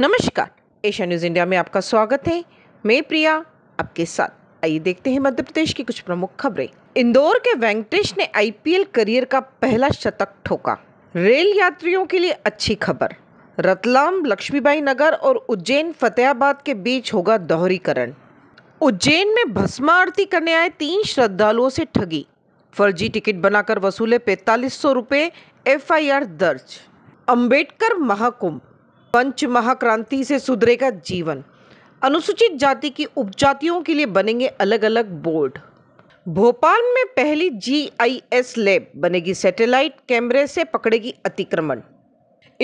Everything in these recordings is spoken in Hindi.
नमस्कार एशिया न्यूज़ इंडिया में आपका स्वागत है मैं प्रिया आपके साथ आइए देखते हैं मध्य प्रदेश की कुछ प्रमुख खबरें इंदौर के वेंकटेश ने आईपीएल करियर का पहला शतक ठोका रेल यात्रियों के लिए अच्छी खबर रतलाम लक्ष्मीबाई नगर और उज्जैन फतेहाबाद के बीच होगा दोहरीकरण उज्जैन में भस्मा आरती करने आए तीन श्रद्धालुओं से ठगी फर्जी टिकट बनाकर वसूले पैंतालीस सौ रुपये एफ दर्ज अंबेडकर महाकुंभ पंच महाक्रांति से सुधरेगा जीवन अनुसूचित जाति की उपजातियों के लिए बनेंगे अलग अलग बोर्ड भोपाल में पहली जीआईएस लैब बनेगी सैटेलाइट कैमरे से पकड़ेगी अतिक्रमण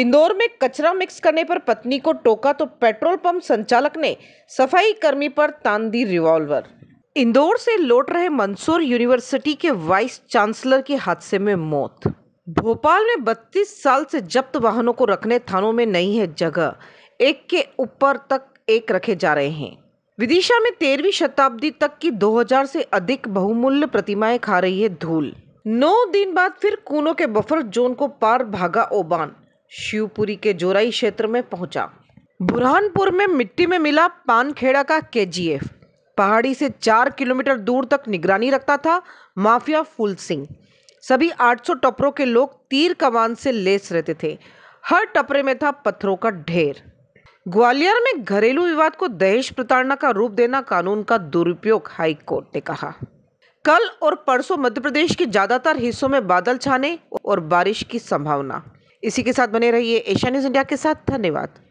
इंदौर में कचरा मिक्स करने पर पत्नी को टोका तो पेट्रोल पंप संचालक ने सफाई कर्मी पर तान दी रिवॉल्वर इंदौर से लौट रहे मंसूर यूनिवर्सिटी के वाइस चांसलर की हादसे में मौत भोपाल में बत्तीस साल से जब्त वाहनों को रखने थानों में नहीं है जगह एक के ऊपर तक एक रखे जा रहे हैं विदिशा में तेरहवीं शताब्दी तक की 2000 से अधिक बहुमूल्य प्रतिमाएं खा रही है धूल नौ दिन बाद फिर कूनों के बफर जोन को पार भागा ओबान शिवपुरी के जोराई क्षेत्र में पहुंचा बुरहानपुर में मिट्टी में मिला पानखेड़ा का के पहाड़ी से चार किलोमीटर दूर तक निगरानी रखता था माफिया फूल सिंह सभी 800 टपरों के लोग तीर कमान से लेस रहते थे हर टपरे में था पत्थरों का ढेर ग्वालियर में घरेलू विवाद को दहेज प्रताड़ना का रूप देना कानून का दुरुपयोग हाईकोर्ट ने कहा कल और परसों मध्य प्रदेश के ज्यादातर हिस्सों में बादल छाने और बारिश की संभावना इसी के साथ बने रहिए एशिया न्यूज इंडिया के साथ धन्यवाद